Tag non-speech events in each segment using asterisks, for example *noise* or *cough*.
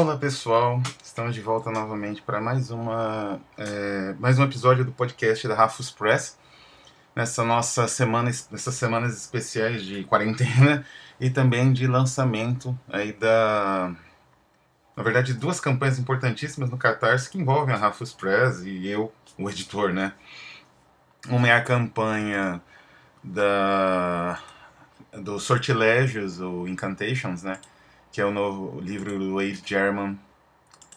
Olá pessoal, estamos de volta novamente para mais, uma, é, mais um episódio do podcast da Rafus Press. Nessa nossa semana, nessas semanas especiais de quarentena *laughs* e também de lançamento aí da, na verdade, duas campanhas importantíssimas no Catarse que envolvem a Rafus Press e eu, o editor, né? Uma é a campanha da dos sortilégios ou incantations, né? que é o novo livro do Abe German,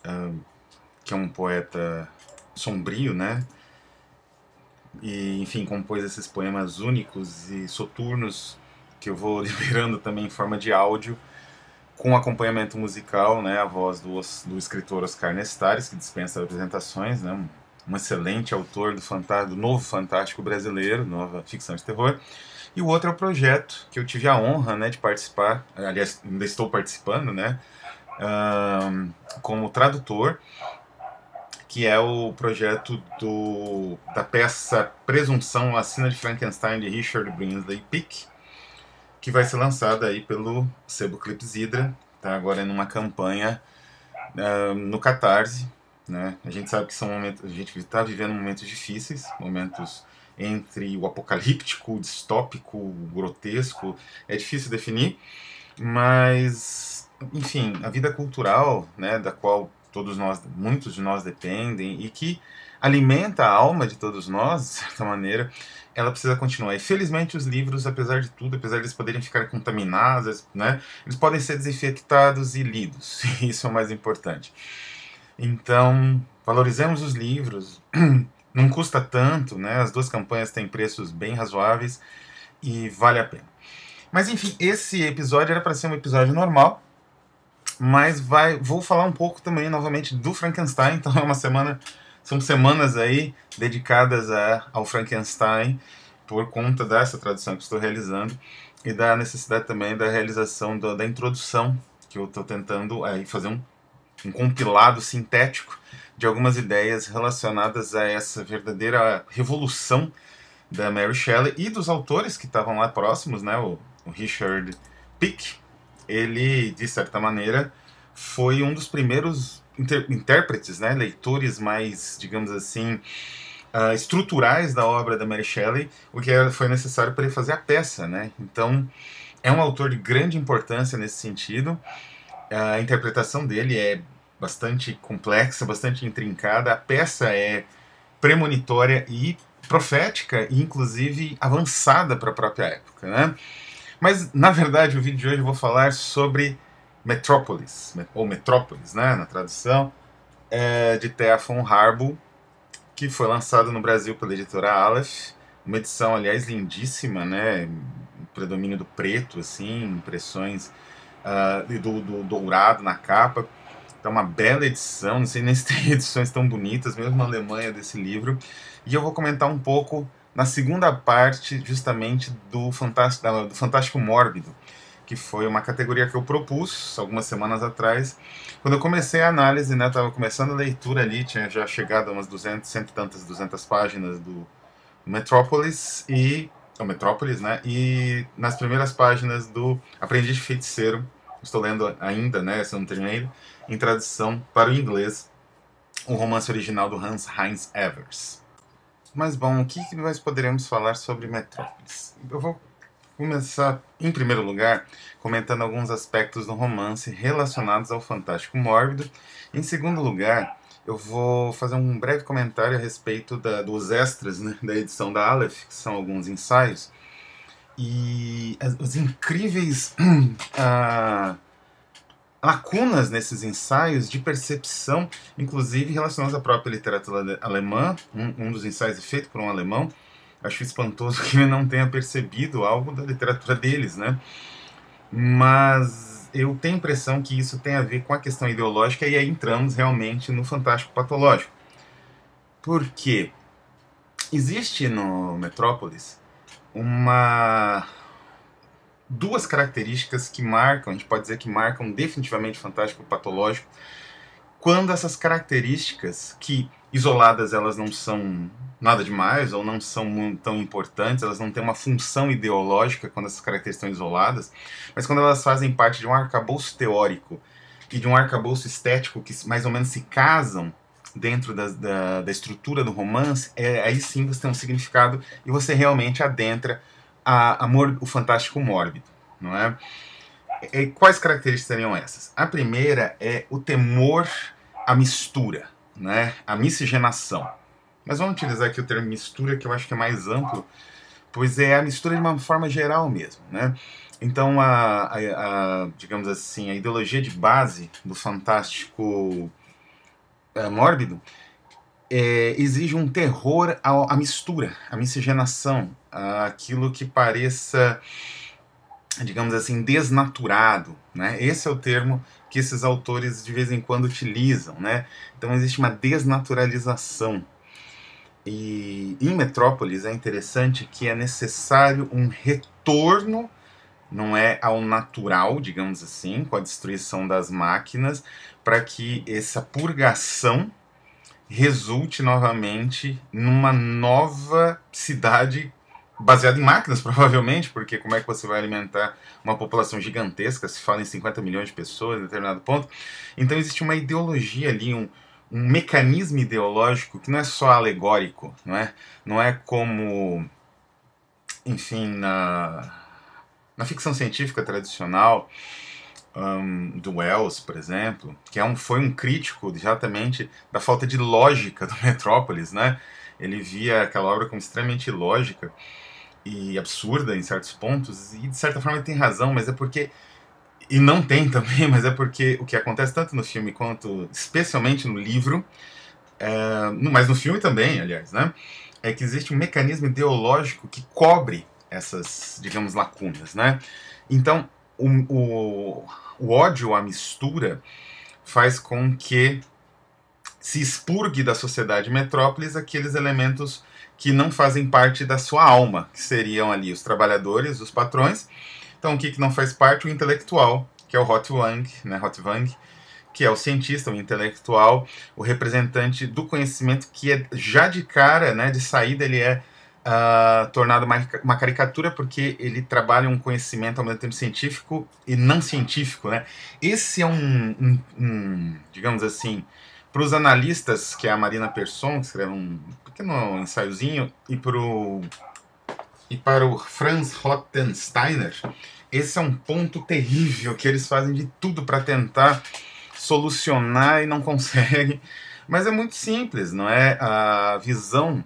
uh, que é um poeta sombrio, né? E, enfim, compôs esses poemas únicos e soturnos que eu vou *laughs* liberando também em forma de áudio, com acompanhamento musical, né? A voz do, do escritor Oscar Nestares, que dispensa apresentações, né? Um excelente autor do, do novo fantástico brasileiro, nova ficção de terror. E o outro é o projeto que eu tive a honra né, de participar, aliás, ainda estou participando, né, um, como tradutor, que é o projeto do, da peça Presunção, a cena de Frankenstein de Richard Brinsley Peak, que vai ser lançada aí pelo Sebo Clips Hydra, tá agora em é uma campanha no Catarse, né? A gente sabe que são momentos, a gente está vivendo momentos difíceis, momentos entre o apocalíptico, o distópico, o grotesco, é difícil definir, mas enfim, a vida cultural, né, da qual todos nós, muitos de nós dependem e que alimenta a alma de todos nós, de certa maneira, ela precisa continuar. E felizmente os livros, apesar de tudo, apesar de eles poderem ficar contaminados, né, eles podem ser desinfectados e lidos. *laughs* isso é o mais importante. Então, valorizemos os livros, *clears throat* não custa tanto, né? As duas campanhas têm preços bem razoáveis e vale a pena. Mas enfim, esse episódio era para ser um episódio normal, mas vai, vou falar um pouco também novamente do Frankenstein, *laughs* então é uma semana, são semanas aí dedicadas a, ao Frankenstein por conta dessa tradução que estou realizando e da necessidade também da realização do, da introdução que eu estou tentando aí fazer um um compilado sintético de algumas ideias relacionadas a essa verdadeira revolução da Mary Shelley e dos autores que estavam lá próximos, né? O, o Richard Pick, ele de certa maneira foi um dos primeiros intérpretes, né? Leitores mais, digamos assim, uh, estruturais da obra da Mary Shelley, o que foi necessário para ele fazer a peça, né? Então é um autor de grande importância nesse sentido. A interpretação dele é bastante complexa, bastante intrincada. A peça é premonitória e profética, e inclusive avançada para a própria época. Né? Mas, na verdade, o vídeo de hoje eu vou falar sobre Metrópolis, ou Metrópolis, né, na tradução, é, de Thea Harbo, que foi lançado no Brasil pela editora Aleph. Uma edição, aliás, lindíssima, né? Predomínio do preto, assim, impressões uh, do, do dourado na capa. Tá uma bela edição, não sei nem se tem *laughs* edições tão bonitas, mesmo na Alemanha, desse livro. E eu vou comentar um pouco na segunda parte, justamente, do Fantástico, do Fantástico Mórbido, que foi uma categoria que eu propus algumas semanas atrás. Quando eu comecei a análise, né, tava começando a leitura ali, tinha já chegado a umas 200, cento e tantas, 200 páginas do Metrópolis e o Metrópolis, né? E nas primeiras páginas do Aprendiz de Feiticeiro, estou lendo ainda, né? Se eu não terminei, em tradução para o inglês, o romance original do Hans Heinz Evers. Mas bom, o que nós poderemos falar sobre Metrópolis? Eu vou começar, em primeiro lugar, comentando alguns aspectos do romance relacionados ao fantástico mórbido. Em segundo lugar, eu vou fazer um breve comentário a respeito da, dos extras né, da edição da Aleph, que são alguns ensaios, e as, os incríveis uh, *clears throat* lacunas nesses ensaios de percepção, inclusive relacionadas à própria literatura alemã. Um, um dos ensaios é feito por um alemão. Acho espantoso *laughs* que eu não tenha percebido algo da literatura deles, né? Mas eu tenho a impressão que isso tem a ver com a questão ideológica e aí entramos realmente no fantástico patológico. Porque existe no Metrópolis uma duas características que marcam, a gente pode dizer que marcam definitivamente o fantástico patológico, quando essas características que isoladas elas não são nada demais ou não são tão importantes, elas não têm uma função ideológica quando essas características estão isoladas, mas quando elas fazem parte de um arcabouço teórico e de um arcabouço estético que mais ou menos se casam dentro da, da, da estrutura do romance, é, aí sim você tem um significado e você realmente adentra a, o fantástico mórbido, não é? E quais características seriam essas? A primeira é o temor à mistura, né? A miscigenação. Mas vamos utilizar aqui o termo mistura, que eu acho que é mais amplo, pois é a mistura de uma forma geral mesmo, né? Então, a, a, a digamos assim, a ideologia de base do fantástico é, mórbido é, exige um terror à, à mistura, à miscigenação, aquilo que pareça, digamos assim, desnaturado. Né? Esse é o termo que esses autores de vez em quando utilizam. Né? Então existe uma desnaturalização. E em Metrópolis é interessante que é necessário um retorno, não é ao natural, digamos assim, com a destruição das máquinas, para que essa purgação resulte novamente numa nova cidade baseada em máquinas, *laughs* provavelmente, porque como é que você vai alimentar uma população gigantesca, se fala em 50 milhões de pessoas em determinado ponto? Então existe uma ideologia ali, um, um mecanismo ideológico que não é só alegórico, não é? Não é como, enfim, na, na ficção científica tradicional, um, do Wells, por exemplo, que é um, foi um crítico exatamente da falta de lógica do *laughs* Metrópolis, né? Ele via aquela obra como extremamente ilógica e absurda em certos pontos, e de certa forma ele tem razão, mas é porque. E não tem *laughs* também, mas é porque o que acontece tanto no filme quanto especialmente no livro, é, mas no filme também, aliás, né? É que existe um mecanismo ideológico que cobre essas, digamos, lacunas, né? Então, o, o o ódio, a mistura, faz com que se expurgue da sociedade metrópolis aqueles elementos que não fazem parte da sua alma, que seriam ali os trabalhadores, os patrões. Então, o que, que não faz parte? O intelectual, que é o Hot Wang, né? Hot Wang, que é o cientista, o intelectual, o representante do conhecimento que é já de cara, né, de saída ele é uh, tornado uma, uma, caricatura porque ele trabalha um conhecimento ao mesmo tempo científico e não científico, né? Esse é um, um, um digamos assim, para os analistas, que é a Marina Persson, que escreveu um pequeno ensaiozinho, e, pro, e para o Franz Rottensteiner, esse é um ponto terrível que eles fazem de tudo para tentar solucionar e não *laughs* conseguem. Mas é muito simples, não é? A visão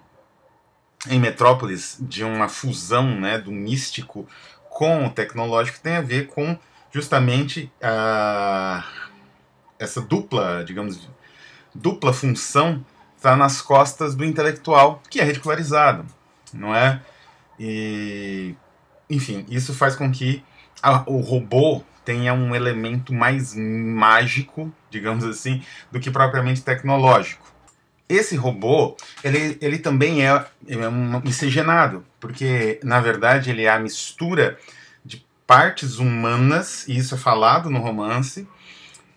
em Metrópolis de uma fusão né, do místico com o tecnológico tem a ver com justamente a, ah, essa dupla, digamos, dupla função está nas costas do intelectual, que é ridicularizado, não é? E, enfim, isso faz com que a, o robô tenha um elemento mais mágico, digamos assim, do que propriamente tecnológico. Esse robô, ele, ele também é, é um miscigenado, porque na verdade ele é a mistura de partes humanas, e isso é falado no romance,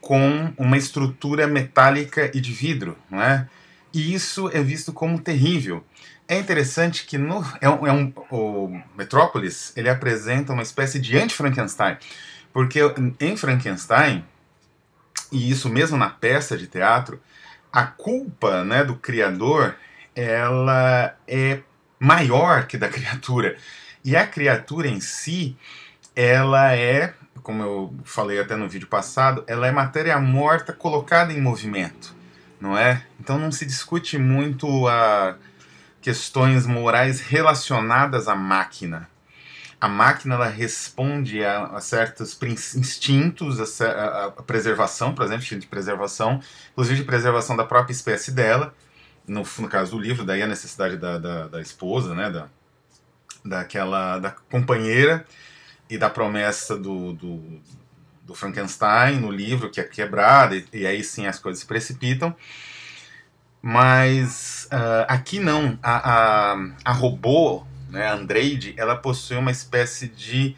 com uma estrutura metálica e de vidro, não é? E isso é visto como terrível. É interessante que no, é um, é um, o Metrópolis ele apresenta uma espécie de anti-Frankenstein, porque em Frankenstein, e isso mesmo na peça de teatro, a culpa né, do Criador ela é maior que da *laughs* criatura. E a criatura em si, ela é, como eu falei até no vídeo passado, ela é matéria morta colocada em movimento, não é? Então não se discute muito a questões morais relacionadas à máquina, a máquina ela responde a, a certos instintos, a, a, a, preservação, por exemplo, instinto de preservação, inclusive de preservação da própria espécie dela, no, no caso do livro, daí a necessidade da, da, da esposa, né, da, daquela, da companheira e da promessa do, do, do Frankenstein no livro, que é quebrada, e, e aí sim as coisas se precipitam mas uh, aqui não. A, a, a robô né, Andreide, ela possui uma espécie de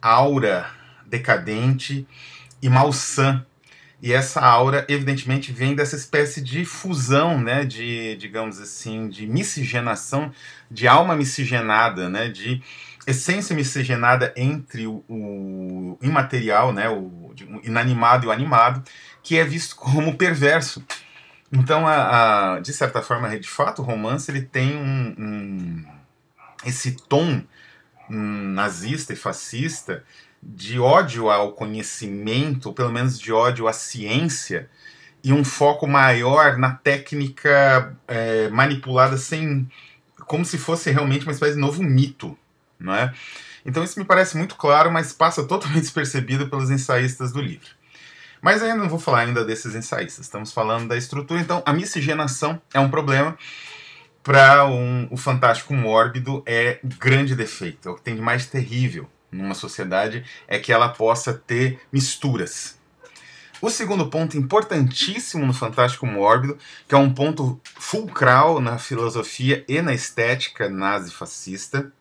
aura decadente e malsã. E essa aura, evidentemente, vem dessa espécie de fusão, né, de, digamos assim, de miscigenação, de alma miscigenada, né, de essência miscigenada entre o, o imaterial, né, o, o inanimado e o animado, que é visto como perverso. Então, a, a, de certa forma, de fato, o romance ele tem um, um esse tom hum, nazista e fascista de ódio ao conhecimento, ou pelo menos de ódio à ciência, e um foco maior na técnica é, manipulada sem. como se fosse realmente uma espécie de novo mito. Não é? Então isso me parece muito claro, mas passa totalmente *laughs* despercebido pelos ensaístas do livro. Mas ainda não vou falar ainda desses ensaístas, estamos falando da estrutura, então a miscigenação é um problema para um, o fantástico mórbido é grande defeito, é o que tem de mais terrível numa sociedade é que ela possa ter misturas. O segundo ponto importantíssimo no Fantástico Mórbido, que é um ponto fulcral na filosofia e na estética nazi-fascista,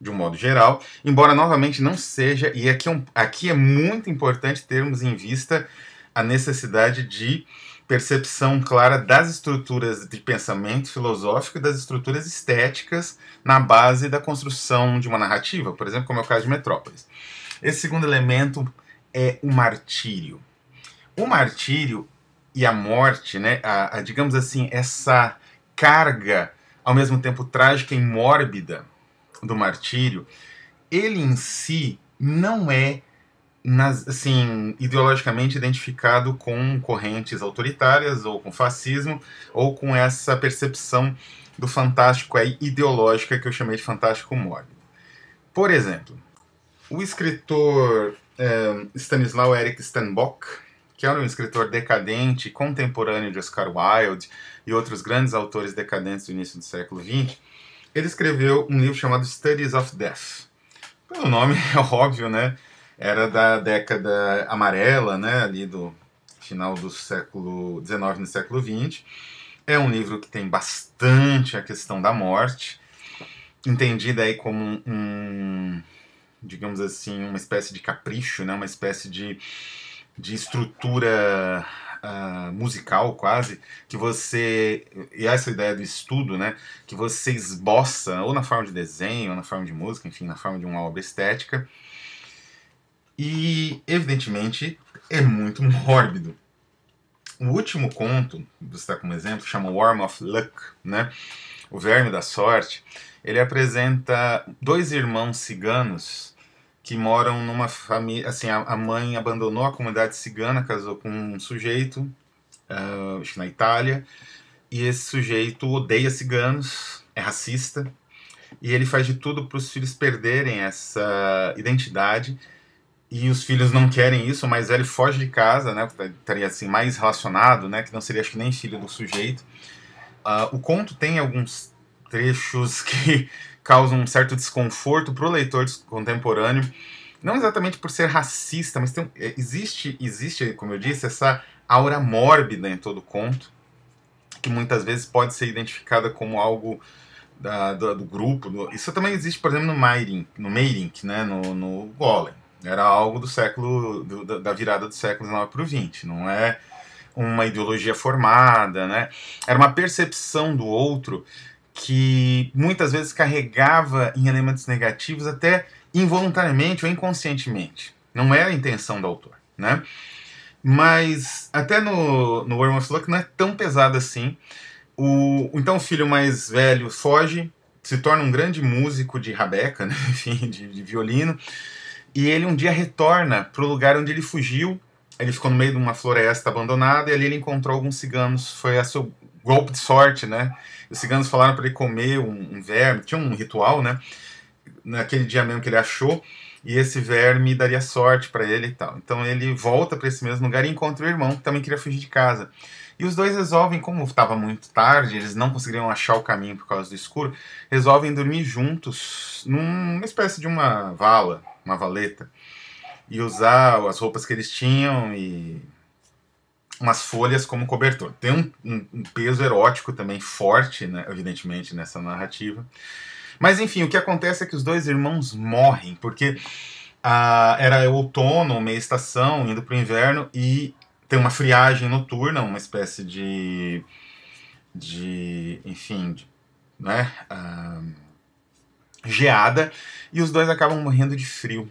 de um modo geral, embora novamente não seja, e aqui é, um, aqui é muito importante termos em vista a necessidade de percepção clara das estruturas de pensamento filosófico e das estruturas estéticas na base da construção de uma narrativa, por exemplo, como é o caso de Metrópolis. Esse segundo elemento é o martírio. O martírio e a morte, né, a, a, digamos assim, essa carga ao mesmo tempo trágica e mórbida do martírio, ele em si não é nas, assim, ideologicamente identificado com correntes autoritárias, ou com fascismo, ou com essa percepção do fantástico é ideológica que eu chamei de fantástico mórbido. Por exemplo, o escritor eh, Stanislaw Erik Stenbock, que era um escritor decadente, contemporâneo de Oscar Wilde e outros grandes autores decadentes do início do século XX, ele escreveu um livro chamado Studies of Death. Pelo nome *laughs* é óbvio, né? era da década amarela, né, ali do final do século XIX no século XX. É um livro que tem bastante a questão da morte, entendida aí como um, um digamos assim, uma espécie de capricho, né, uma espécie de, de estrutura Uh, musical quase que você e essa ideia do estudo né que você esboça ou na forma de desenho ou na forma de música enfim na forma de uma obra estética e, evidentemente, é muito *laughs* mórbido. O último conto, você está como exemplo, chama Worm of Luck, né? O Verme da Sorte. Ele apresenta dois irmãos ciganos que moram numa família. Assim, a, mãe abandonou a comunidade cigana, casou com um sujeito, uh, acho que na Itália, e esse sujeito odeia ciganos, é racista, e ele faz de tudo para os filhos perderem essa identidade e os filhos não querem isso, mas ele foge de casa, né? Estaria assim mais relacionado, né? Que não seria acho que nem filho do sujeito. Uh, o conto tem alguns trechos *laughs* que causam um certo desconforto para o leitor contemporâneo, não exatamente por ser racista, mas tem, é, existe, existe, como eu disse, essa aura mórbida em todo o conto, que muitas vezes pode ser identificada como algo da, do, do, grupo. Do, isso também existe, por exemplo, no Meiring, no Meiring, né? No, no Golem era algo do século do, da virada do século XIX para o XX. Não é uma ideologia formada, né? Era uma percepção do outro que muitas vezes carregava em elementos negativos até involuntariamente ou inconscientemente. Não era a intenção do autor, né? Mas até no, no Worm of Luck não é tão pesado assim. O, então o filho mais velho foge, se torna um grande músico de rabeca, né? *laughs* enfim, de, de violino. E ele um dia retorna para o lugar onde ele fugiu. Ele ficou no meio de uma floresta abandonada e ali ele encontrou alguns ciganos. Foi a seu golpe de sorte, né? Os ciganos falaram para ele comer um, um, verme, tinha um ritual, né? Naquele dia mesmo que ele achou, e esse verme daria sorte para ele e tal. Então ele volta para esse mesmo lugar e encontra o irmão, que também queria fugir de casa. E os dois resolvem, como estava muito tarde, eles não conseguiriam achar o caminho por causa do escuro, resolvem dormir juntos numa espécie de uma vala, uma valeta, e usar as roupas que eles tinham e umas folhas como cobertor. Tem um, um, um peso erótico também forte, né, evidentemente, nessa narrativa. Mas enfim, o que acontece é que os dois irmãos morrem, porque ah, era outono, meia estação, indo para o inverno, e tem uma friagem noturna, uma espécie de. de enfim, de, né? Ah, geada e os dois acabam morrendo de frio.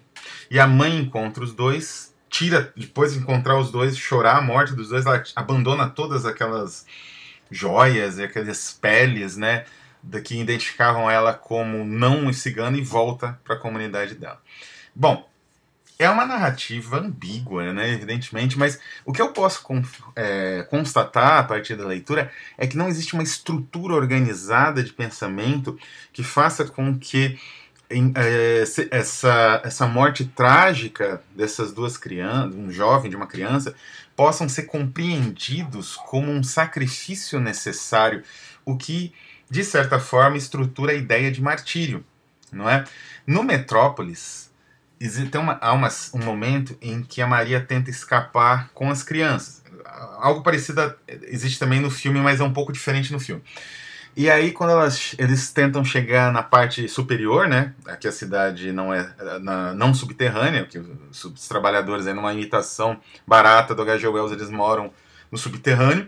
E a mãe encontra os dois, tira, depois de encontrar os dois, chorar a morte dos dois, ela abandona todas aquelas joias e aquelas peles, né, que identificavam ela como não cigana e volta para a comunidade dela. Bom, é uma narrativa ambígua, né, evidentemente, mas o que eu posso é, constatar a partir da leitura é que não existe uma estrutura organizada de pensamento que faça com que é, essa, essa morte trágica dessas duas crianças, um jovem de uma criança, possam ser compreendidos como um sacrifício necessário, o que, de certa forma, estrutura a ideia de martírio, não é? No Metrópolis, existe uma, há uma, um momento em que a Maria tenta escapar com as crianças. Algo parecido existe também no filme, mas é um pouco diferente no filme. E aí, quando elas, eles tentam chegar na parte superior, né? Aqui a cidade não é na, não subterrânea, que os, os trabalhadores, aí, numa imitação barata do H.G. Wells, eles moram no subterrâneo.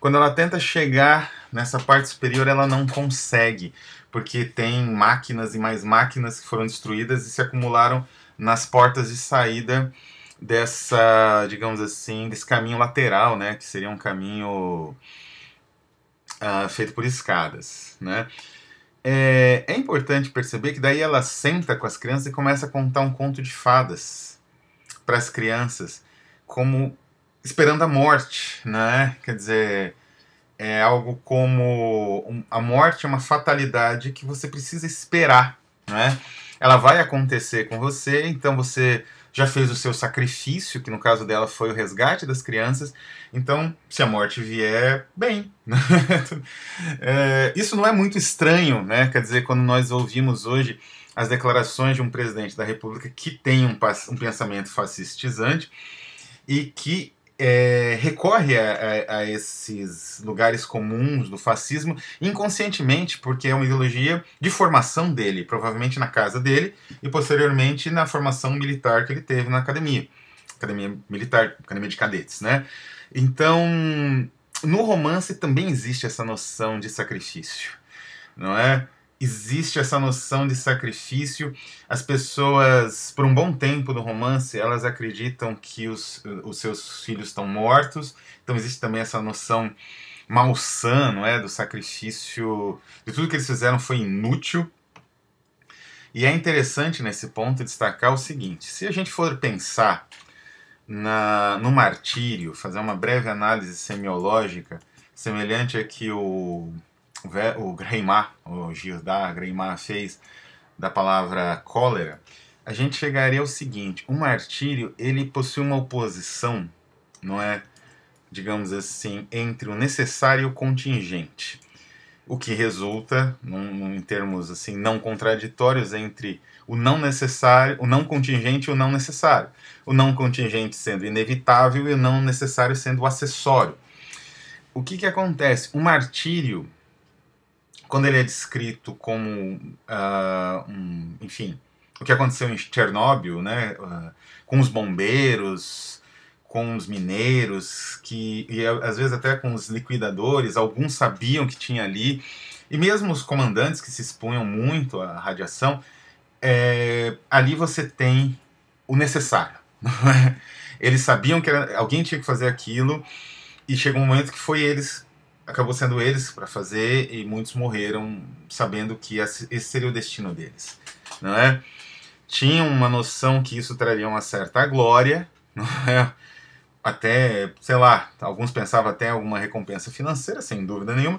Quando ela tenta chegar nessa parte superior, ela não consegue, porque tem máquinas e mais máquinas que foram destruídas e se acumularam nas portas de saída dessa, digamos assim, desse caminho lateral, né, que seria um caminho uh, feito por escadas, né. É, é, importante perceber que daí ela senta com as crianças e começa a contar um conto de fadas para as crianças, como esperando a morte, né, quer dizer é algo como a morte é uma fatalidade que você precisa esperar, né? ela vai acontecer com você, então você já fez o seu sacrifício, que no caso dela foi o resgate das crianças, então se a morte vier, bem. Né? *laughs* é, isso não é muito estranho, né? Quer dizer, quando nós ouvimos hoje as declarações de um presidente da República que tem um, um pensamento fascistizante e que é, recorre a, a, a, esses lugares comuns do fascismo inconscientemente, porque é uma ideologia de formação dele, provavelmente na casa dele e posteriormente na formação militar que ele teve na academia, academia militar, academia de cadetes, né? Então, no romance também existe essa noção de sacrifício, não é? existe essa noção de sacrifício. As pessoas, por um bom tempo do romance, elas acreditam que os, os seus filhos estão mortos. Então existe também essa noção malsã, não é, do sacrifício, de tudo que eles fizeram foi inútil. E é interessante nesse ponto destacar o seguinte: se a gente for pensar na, no martírio, fazer uma breve análise semiológica, semelhante a que o o Greimar, o Gildar Greimar fez da palavra cólera, a gente chegaria ao seguinte: o martírio ele possui uma oposição, não é, digamos assim, entre o necessário e o contingente, o que resulta, num, em termos assim não contraditórios, entre o não necessário, o não contingente e o não necessário, o não contingente sendo inevitável e o não necessário sendo acessório. O que, que acontece? O martírio quando ele é descrito como, uh, um, enfim, o que aconteceu em Chernobyl, né, uh, com os bombeiros, com os mineiros, que e às vezes até com os liquidadores, alguns sabiam que tinha ali, e mesmo os comandantes que se expunham muito à radiação, é, ali você tem o necessário. *laughs* É? Eles sabiam que era, alguém tinha que fazer aquilo, e chegou um momento que foi eles acabou sendo eles para fazer e muitos morreram sabendo que esse seria o destino deles, não é? Tinham uma noção que isso traria uma certa glória, não é? Até, sei lá, alguns pensavam até alguma recompensa financeira, sem dúvida nenhuma,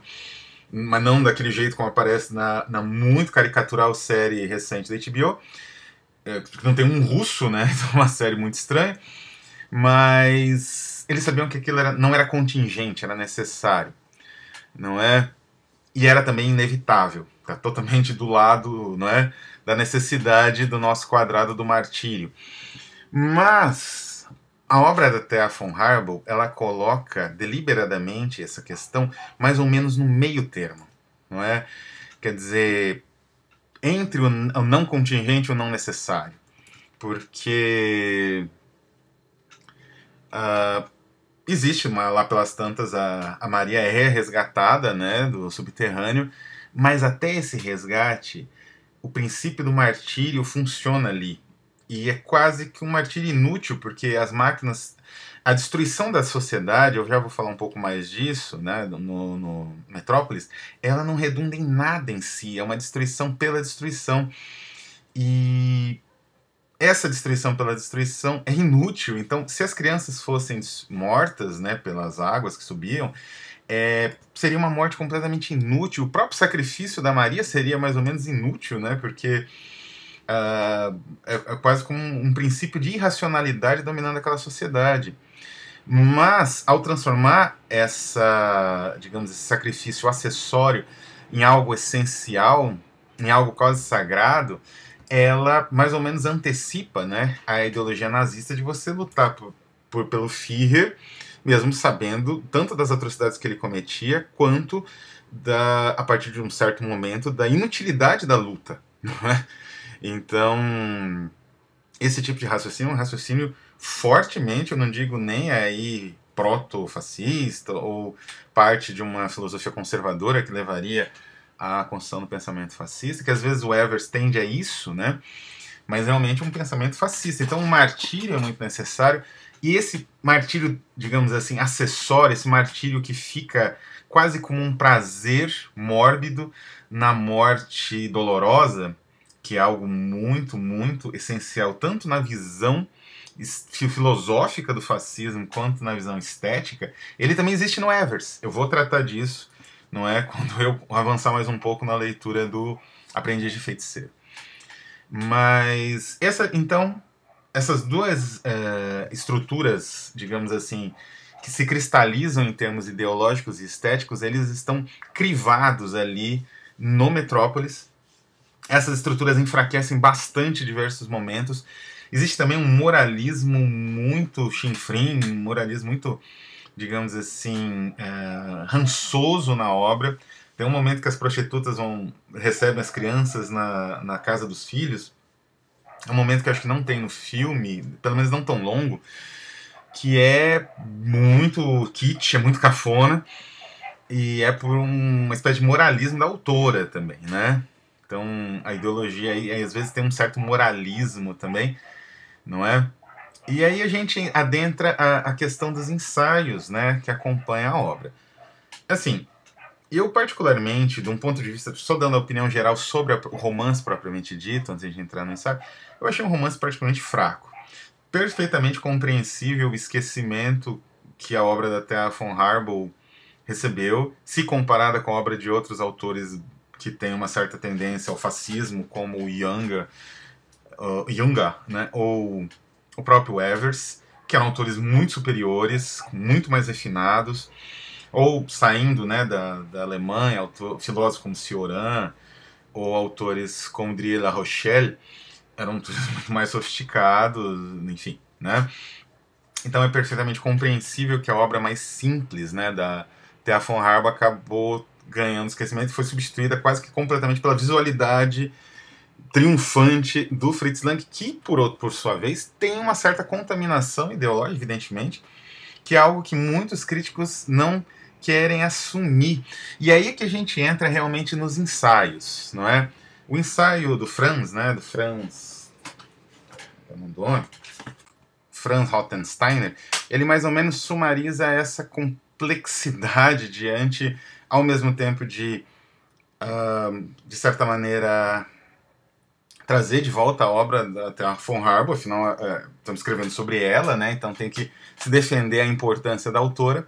mas não daquele jeito como aparece na, na muito caricatural série recente da HBO, é, não tem um russo, né? *laughs* Então, é uma série muito estranha, mas eles sabiam que aquilo era, não era contingente, era necessário não é? E era também inevitável, está totalmente do lado, não é, da necessidade do nosso quadrado do martírio. Mas a obra da Thea von Harbaugh, ela coloca deliberadamente essa questão mais ou menos no meio termo, não é? Quer dizer, entre o não contingente e o não necessário. Porque uh, existe uma, lá pelas tantas, a, a Maria é resgatada, né, do subterrâneo, mas até esse resgate, o princípio do martírio funciona ali. E é quase que um martírio inútil, porque as máquinas. A destruição da sociedade, eu já vou falar um pouco mais disso, né, no, no Metrópolis, ela não redunda em nada em si, é uma destruição pela destruição. E essa destruição pela destruição é inútil. Então, se as crianças fossem mortas né, pelas águas que subiam, é, seria uma morte completamente inútil. O próprio sacrifício da Maria seria mais ou menos inútil, né? Porque uh, é, é, quase como um, um princípio de irracionalidade dominando aquela sociedade. Mas, ao transformar essa, digamos, esse sacrifício acessório em algo essencial, em algo quase sagrado, ela mais ou menos antecipa né, a ideologia nazista de você lutar por, por pelo Führer, mesmo sabendo tanto das atrocidades que ele cometia, quanto da, a partir de um certo momento da inutilidade da luta. *laughs* É? Então, esse tipo de raciocínio é um raciocínio fortemente, eu não digo nem aí proto-fascista ou parte de uma filosofia conservadora que levaria a construção do pensamento fascista, que às vezes o Evers tende a isso, né? mas realmente é um pensamento fascista. Então, um martírio é muito necessário. E esse martírio, digamos assim, acessório, esse martírio que fica quase como um prazer mórbido na morte dolorosa, que é algo muito, muito essencial, tanto na visão filosófica do fascismo quanto na visão estética, ele também existe no Evers. Eu vou tratar disso não é? *laughs* Quando eu avançar mais um pouco na leitura do Aprendiz de Feiticeiro. Mas essa, então, essas duas é, estruturas, digamos assim, que se cristalizam em termos ideológicos e estéticos, eles estão crivados ali no Metrópolis. Essas estruturas enfraquecem bastante diversos momentos. Existe também um moralismo muito chinfrim, um moralismo muito digamos assim, é, rançoso na obra. Tem um momento que as prostitutas vão recebem as crianças na, na casa dos filhos. É um momento que acho que não tem no filme, pelo menos não tão longo, que é muito kitsch, é muito cafona. E é por uma espécie de moralismo da autora também, né? Então a ideologia aí, às vezes tem um certo moralismo também, não é? E aí a gente adentra a, a questão dos ensaios, né, que acompanha a obra. Assim, eu particularmente, de um ponto de vista, só dando a opinião geral sobre o romance propriamente dito, antes de entrar no ensaio, eu achei um romance particularmente fraco. Perfeitamente compreensível o esquecimento que a obra da Thea von Harbaugh recebeu, se comparada com a obra de outros autores que têm uma certa tendência ao fascismo, como o Younger, uh, Junga, né, ou o próprio Evers, que eram autores muito superiores, muito mais refinados, ou saindo né, da, da Alemanha, autor, filósofos como Cioran, ou autores como Dries La Rochelle, eram autores *laughs* muito mais sofisticados, enfim, né? Então é perfeitamente compreensível que a obra mais simples, né, da Thea von Harba acabou ganhando esquecimento e foi substituída quase que completamente pela visualidade triunfante do Fritz Lang, que, por, outro, por sua vez, tem uma certa contaminação ideológica, evidentemente, que é algo que muitos críticos não querem assumir. E aí é que a gente entra realmente nos ensaios, não é? O ensaio do Franz, né, do Franz, eu nome, Franz Rottensteiner, ele mais ou menos sumariza essa complexidade diante, ao mesmo tempo de, uh, de certa maneira, trazer de volta a obra da Von Harbour, afinal é, estamos escrevendo sobre ela, né? Então tem que se defender a importância da autora.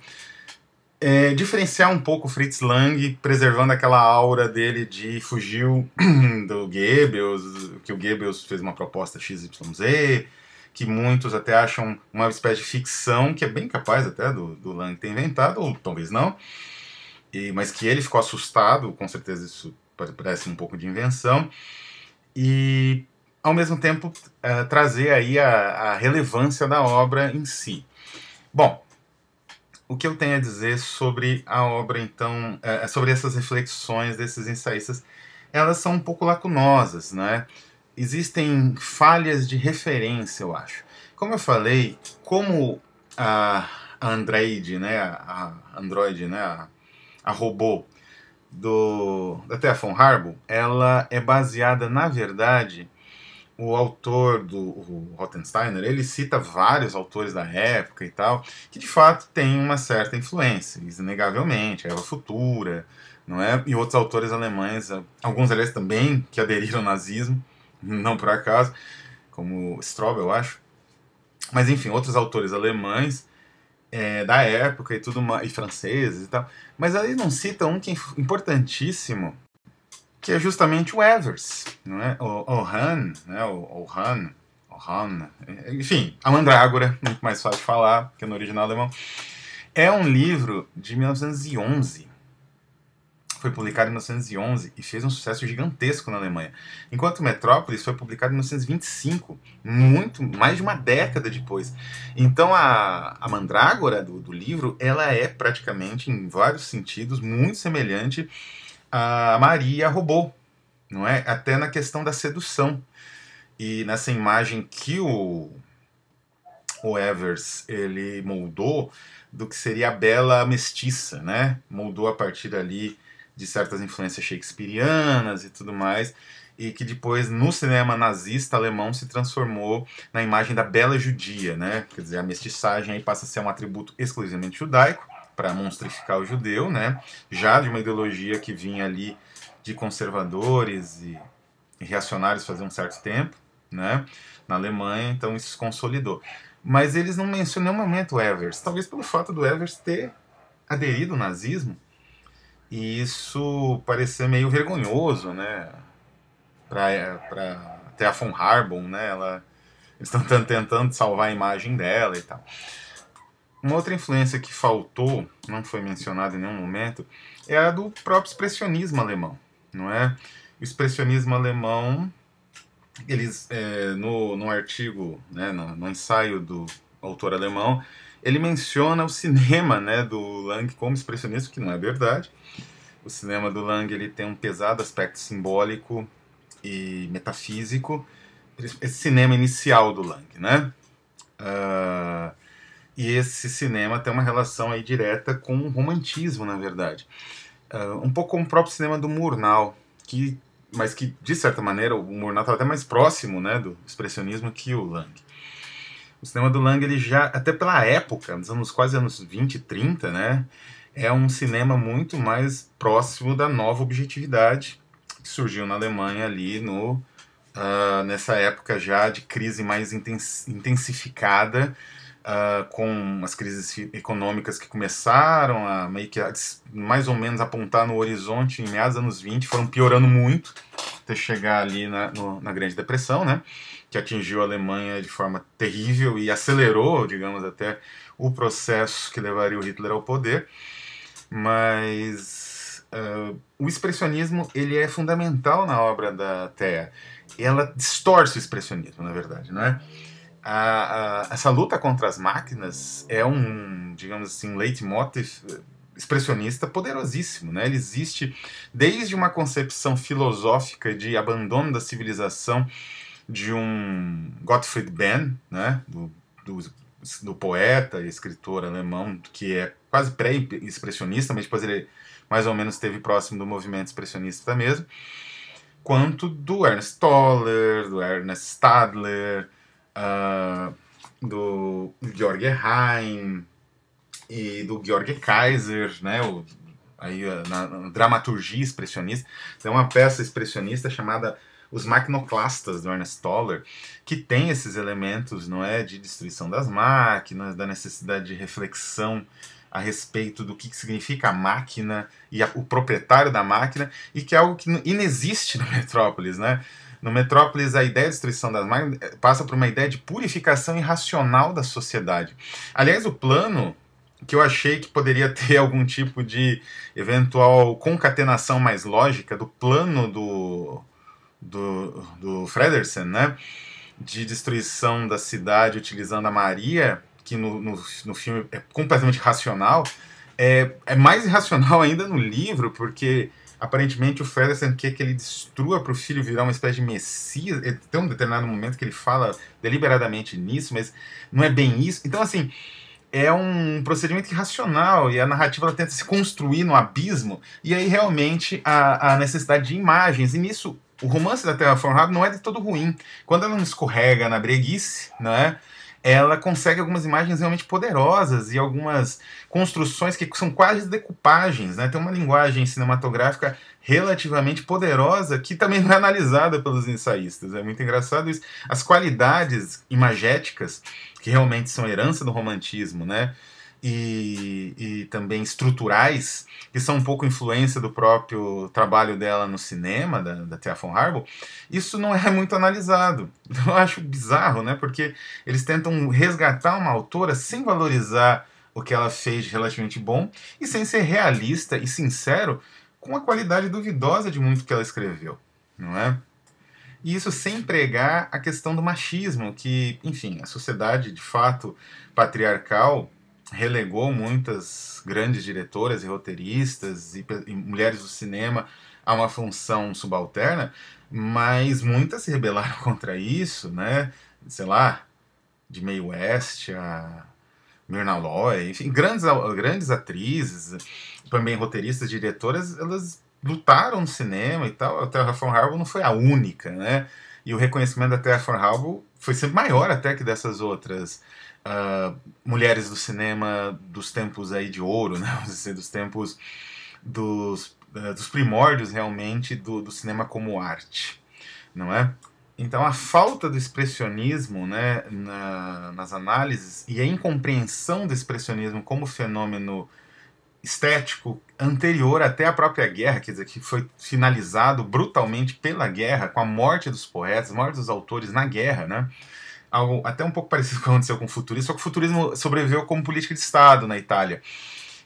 É, diferenciar um pouco Fritz Lang, preservando aquela aura dele de fugiu *clears throat* do Goebbels, que o Goebbels fez uma proposta XYZ, que muitos até acham uma espécie de ficção, que é bem capaz até do, do Lang ter inventado, ou talvez não, e, mas que ele ficou assustado, com certeza isso parece um pouco de invenção e ao mesmo tempo uh, trazer aí a, a, relevância da obra em si. Bom, o que eu tenho a dizer sobre a obra, então, uh, sobre essas reflexões desses ensaístas, elas são um pouco lacunosas, né? Existem falhas de referência, eu acho. Como eu falei, como a Android, né, a, Android, né, a, a robô, do, da Telefon Harbor, ela é baseada, na verdade, o autor do Rottensteiner, ele cita vários autores da época e tal, que de fato tem uma certa influência, inegavelmente, a Eva Futura, não é? E outros autores alemães, alguns aliás também, que aderiram ao nazismo, *laughs* não por acaso, como Straub, eu acho. Mas enfim, outros autores alemães é, da época e tudo e franceses e tal. Mas aí não cita um que é importantíssimo, que é justamente o Evers, não é? O, o Han, né? O, o Han, o Han, enfim, a Mandrágora, muito mais fácil de falar, que no original alemão. É um livro de 1911 foi publicado em 1911 e fez um sucesso gigantesco na Alemanha, enquanto Metrópolis foi publicado em 1925, muito mais de uma década depois. Então a, a Mandrágora do, do livro ela é praticamente, em vários sentidos, muito semelhante à Maria Robô, não é? Até na questão da sedução e nessa imagem que o o Evers ele moldou do que seria a bela mestiça, né? Moldou a partir dali de certas influências shakespearianas e tudo mais, e que depois no cinema nazista alemão se transformou na imagem da bela judia, né? Quer dizer, a mestiçagem aí passa a ser um atributo exclusivamente judaico para monstrificar o judeu, né? Já de uma ideologia que vinha ali de conservadores e, reacionários fazia um certo tempo, né? Na Alemanha, então isso se consolidou. Mas eles não mencionam em nenhum momento o Evers, talvez pelo fato do Evers ter aderido ao nazismo, e isso parecia meio vergonhoso, né? Pra, pra até a Von Harbon, né? Ela, eles estão tentando salvar a imagem dela e tal. Uma outra influência que faltou, não foi mencionada em nenhum momento, é a do próprio expressionismo alemão, não é? O expressionismo alemão, eles é, no, no artigo, né, no, no ensaio do autor alemão, ele menciona o cinema né, do Lang como expressionista, que não é verdade. O cinema do Lang ele tem um pesado aspecto simbólico e metafísico, esse cinema inicial do Lang, né? Uh, e esse cinema tem uma relação aí direta com o romantismo, na verdade. Uh, um pouco como o próprio cinema do Murnau, que, mas que, de certa maneira, o Murnau estava até mais próximo né, do expressionismo que o Lang. O cinema do Lang, ele já, até pela época, nos anos quase anos 20, 30, né? É um cinema muito mais próximo da nova objetividade que surgiu na Alemanha ali no, uh, nessa época já de crise mais intensificada Uh, com as crises econômicas que começaram a meio que a, mais ou menos apontar no horizonte em meados dos anos 20, foram piorando muito até chegar ali na, no, na Grande Depressão, né? que atingiu a Alemanha de forma terrível e acelerou, digamos até, o processo que levaria o Hitler ao poder. Mas uh, o expressionismo ele é fundamental na obra da Thea. Ela distorce o expressionismo, na verdade, não é? A, a, essa luta contra as máquinas é um, digamos assim, leitmotiv eh, expressionista poderosíssimo, né? Ele existe desde uma concepção filosófica de abandono da civilização de um Gottfried Benn, né, do, do, do poeta e escritor alemão, que é quase pré-expressionista, mas depois ele mais ou menos esteve próximo do movimento expressionista mesmo, quanto do Ernst Toller, do Ernest Stadler, uh, do Georg Heim e do Georg Kaiser, né, o, aí ah, na, na dramaturgia expressionista. Tem uma peça expressionista chamada os maquinoclastas do Ernest Toller, que tem esses elementos não é, de destruição das máquinas, da necessidade de reflexão a respeito do que, que significa a máquina e a, o proprietário da máquina, e que é algo que inexiste no Metrópolis, né? No Metrópolis, a ideia de destruição das máquinas eh, passa por uma ideia de purificação irracional da sociedade. Aliás, o plano que eu achei que poderia *laughs* ter algum tipo de eventual concatenação mais lógica do plano do do, do Fredersen, né? De destruição da cidade utilizando a Maria, que no, no, no filme é completamente racional, é, é mais irracional *laughs* ainda no livro, porque aparentemente o Fredersen quer que ele destrua para o filho virar uma espécie de messias. Tem um determinado momento que ele fala deliberadamente nisso, mas não é bem isso. Então, assim, é um procedimento irracional e a narrativa ela tenta se construir no abismo. E aí, realmente, a, a necessidade de imagens. E nisso, o romance da Terraform Formada não é de todo ruim. Quando ela não escorrega na breguice, né? Ela consegue algumas imagens realmente poderosas e algumas construções que são quase decupagens, né? Tem uma linguagem cinematográfica relativamente poderosa que também *laughs* não é analisada pelos ensaístas. É muito engraçado isso. As qualidades imagéticas que realmente são herança do romantismo, né? e, e também estruturais, que são um pouco influência do próprio trabalho dela no cinema, da, da Thea von Harbour, isso não é muito analisado. *laughs* Eu acho bizarro, né? Porque eles tentam resgatar uma autora sem valorizar o que ela fez de relativamente bom e sem ser realista e sincero com a qualidade duvidosa de muito que ela escreveu, não é? E isso sem pregar a questão do machismo, que, enfim, a sociedade de fato patriarcal relegou muitas grandes diretoras e roteiristas e, e mulheres do cinema a uma função subalterna, mas muitas se rebelaram *laughs* contra isso, né? Sei lá, de Mae West a Myrna Loy, enfim, grandes, grandes atrizes, também roteiristas, diretoras, elas lutaram no cinema e tal. A Terra von Harbour não foi a única, né? E o reconhecimento da Terra von Harbour foi sempre maior até que dessas outras uh, mulheres do cinema dos tempos aí de ouro, *laughs* né? Assim, dos tempos dos, uh, dos primórdios realmente do, do cinema como arte, não é? Então a falta do expressionismo né, na, nas análises e a incompreensão do expressionismo como fenômeno estético anterior até a própria guerra, quer dizer, que foi finalizado brutalmente pela guerra, com a morte dos poetas, morte dos autores na guerra, né? algo até um pouco parecido com o que aconteceu com o futurismo, só que o futurismo sobreviveu como política de Estado na Itália.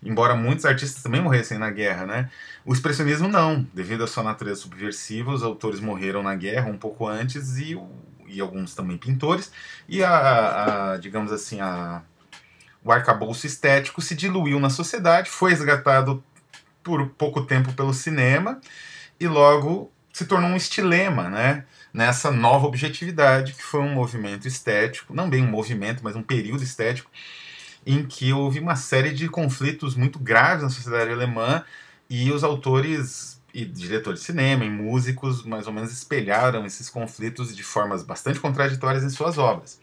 Embora muitos artistas também morressem na guerra, né? O expressionismo não, devido à sua natureza subversiva, os autores morreram na guerra um pouco antes e, e alguns também pintores, e a, a digamos assim, a, o arcabouço estético se diluiu na sociedade, foi resgatado por pouco tempo pelo cinema e logo se tornou um estilema, né? nessa nova objetividade, que foi um movimento estético, não bem um movimento, mas um período estético, em que houve uma série de conflitos muito graves na sociedade alemã e os autores e diretores de cinema e músicos mais ou menos espelharam esses conflitos de formas bastante contraditórias em suas obras.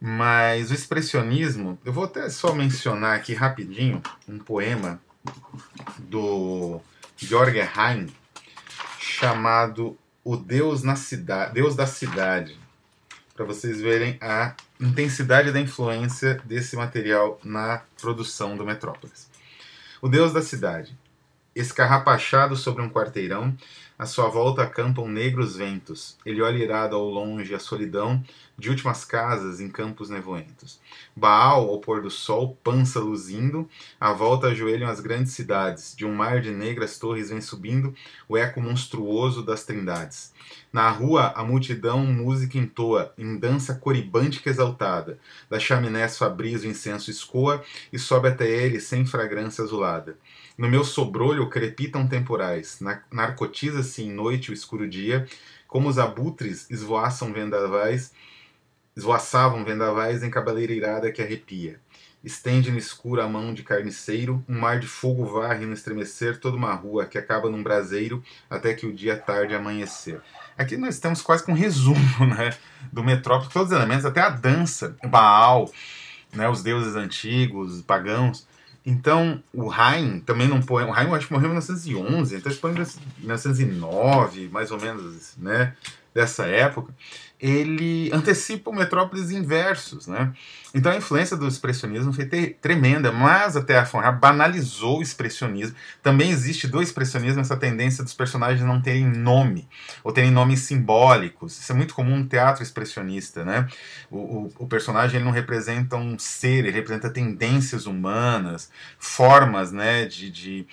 Mas o expressionismo, eu vou até só mencionar aqui rapidinho um poema do Jorge Heim chamado o Deus na cidade, Deus da cidade, para vocês verem a intensidade da influência desse material na produção do Metrópolis. O Deus da cidade escarrapachado sobre um quarteirão, à sua volta acampam negros ventos. Ele olha irado ao longe a solidão de últimas casas em campos nevoentos. Baal, ao pôr do sol, pança luzindo, à volta ajoelham as grandes cidades. De um mar de negras torres vem subindo o eco monstruoso das trindades. Na rua, a multidão música entoa, em dança coribântica exaltada. Da chaminé sua brisa o incenso escoa e sobe até ele sem fragrância azulada. No meu sobrolho crepitam temporais, narcotiza-se em noite o escuro dia, como os abutres esvoaçam vendavais, esvoaçavam vendavais em cabeleira irada que arrepia. Estende no escuro a mão de carniceiro, um mar de fogo varre no estremecer toda uma rua que acaba num braseiro até que o dia tarde amanhecer. Aqui nós estamos quase com um resumo né, do Metrópolis, todos os elementos, até a dança, Baal, né, os deuses antigos, pagãos. Então, o Rhein também não põe. O Rhein, acho que morreu em 1911, então ele põe em 1909, mais ou menos, né? dessa época, ele antecipa o Metrópolis em versos. Né? Então a influência do expressionismo foi tremenda, mas até a Fonra banalizou o expressionismo. Também existe do expressionismo essa tendência dos personagens não terem nome, ou terem nomes simbólicos. Isso é muito comum no teatro expressionista. Né? O, o, o personagem ele não representa um ser, ele representa tendências humanas, formas né, de, de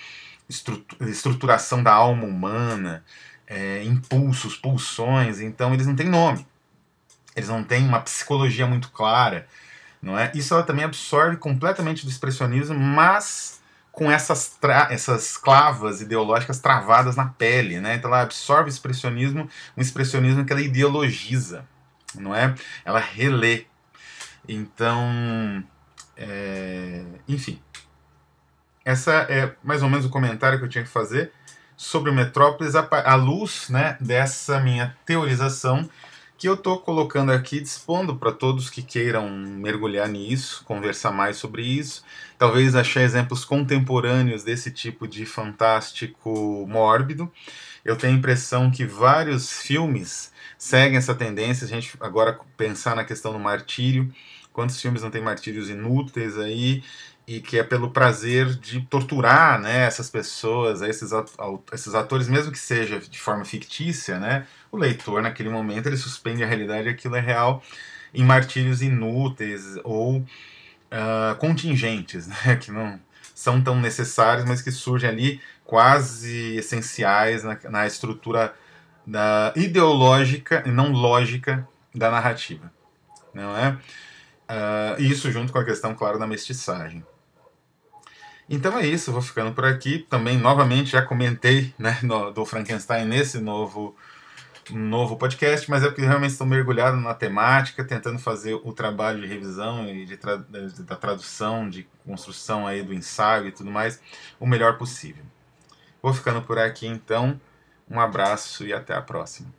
estruturação da alma humana é, impulsos, pulsões, então eles não têm nome. Eles não têm uma psicologia muito clara, não é? Isso ela também absorve completamente do expressionismo, mas com essas, essas clavas ideológicas travadas na pele, né? Então ela absorve o expressionismo, um expressionismo que ela ideologiza, não é? Ela relê. Então, é... enfim, essa é mais ou menos o comentário que eu tinha que fazer sobre Metrópolis à luz né, dessa minha teorização que eu estou colocando aqui, dispondo para todos que queiram mergulhar nisso, conversar mais sobre isso, talvez achar exemplos contemporâneos desse tipo de fantástico mórbido. Eu tenho a impressão que vários filmes seguem essa tendência, a gente agora pensar na questão do martírio, quantos filmes não tem martírios inúteis aí, e que é pelo prazer de torturar né, essas pessoas, esses, esses atores, mesmo que seja de forma fictícia, né, o leitor, naquele momento, ele suspende a realidade e aquilo é real em martírios inúteis ou uh, contingentes, *laughs* né, que não são tão necessários, mas que surgem ali quase essenciais na, na estrutura da ideológica e não lógica da narrativa, não é? Uh, isso junto com a questão, claro, da mestiçagem. Então é isso, vou ficando por aqui. Também, novamente, já comentei né, no, do Frankenstein nesse novo, novo podcast, mas é porque realmente estou mergulhado na temática, tentando fazer o trabalho de revisão e de tra da tradução, de construção aí do ensaio e tudo mais, o melhor possível. Vou ficando por aqui então. Um abraço e até a próxima.